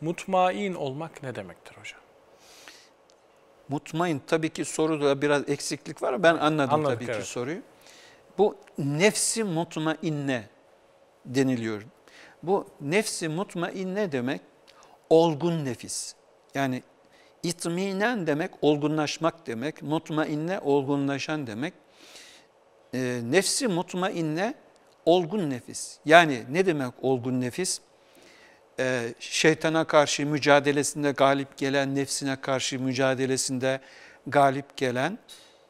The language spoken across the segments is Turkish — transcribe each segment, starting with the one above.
Mutmain olmak ne demektir hocam? Mutmain tabii ki soruda biraz eksiklik var. Ben anladım Anladık, tabii evet. ki soruyu. Bu nefsi mutmainne deniliyor. Bu nefsi mutmainne demek olgun nefis. Yani itminen demek olgunlaşmak demek. Mutmainne olgunlaşan demek. E, nefsi mutmainne olgun nefis. Yani ne demek olgun nefis? E, şeytana karşı mücadelesinde galip gelen, nefsine karşı mücadelesinde galip gelen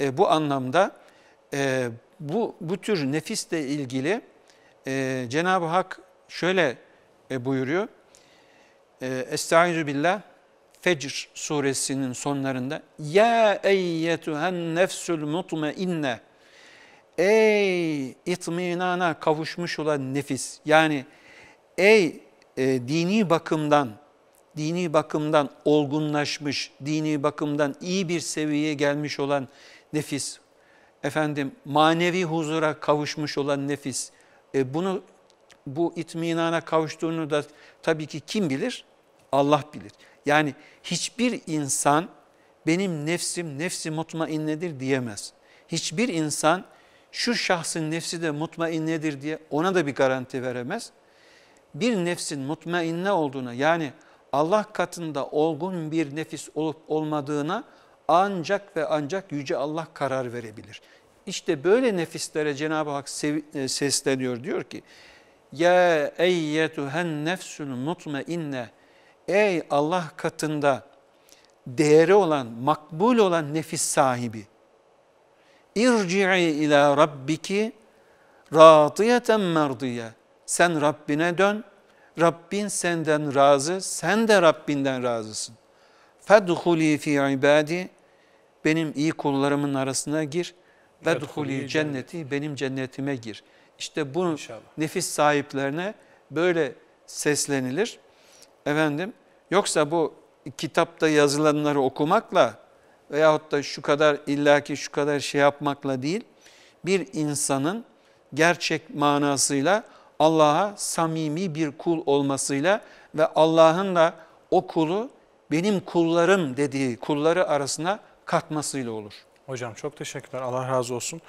e, bu anlamda e, bu, bu tür nefisle ilgili Cenab-ı Hak şöyle buyuruyor. E, Estaizu billah Fecr suresinin sonlarında Ya eyyetühen nefsül mutmeinne Ey itminana kavuşmuş olan nefis yani ey e, dini bakımdan dini bakımdan olgunlaşmış, dini bakımdan iyi bir seviyeye gelmiş olan nefis, efendim manevi huzura kavuşmuş olan nefis, e, bunu bu itminana kavuştuğunu da tabii ki kim bilir? Allah bilir. Yani hiçbir insan benim nefsim nefsi mutmainnedir diyemez. Hiçbir insan şu şahsın nefsi de mutmainnedir diye ona da bir garanti veremez bir nefsin mutmainne olduğuna yani Allah katında olgun bir nefis olup olmadığına ancak ve ancak Yüce Allah karar verebilir. İşte böyle nefislere Cenab-ı Hak e, sesleniyor diyor ki Ya eyyetuhen nefsül mutmainne Ey Allah katında değeri olan, makbul olan nefis sahibi irci'i ila rabbiki radiyeten merdiye sen Rabbine dön. Rabbin senden razı, sen de Rabbinden razısın. Fedhuli fi ibadi benim iyi kullarımın arasına gir. Vedhuli cenneti benim cennetime gir. İşte bu İnşallah. nefis sahiplerine böyle seslenilir. Efendim yoksa bu kitapta yazılanları okumakla veyahut da şu kadar illaki şu kadar şey yapmakla değil bir insanın gerçek manasıyla Allah'a samimi bir kul olmasıyla ve Allah'ın da o kulu benim kullarım dediği kulları arasına katmasıyla olur. Hocam çok teşekkürler. Allah razı olsun.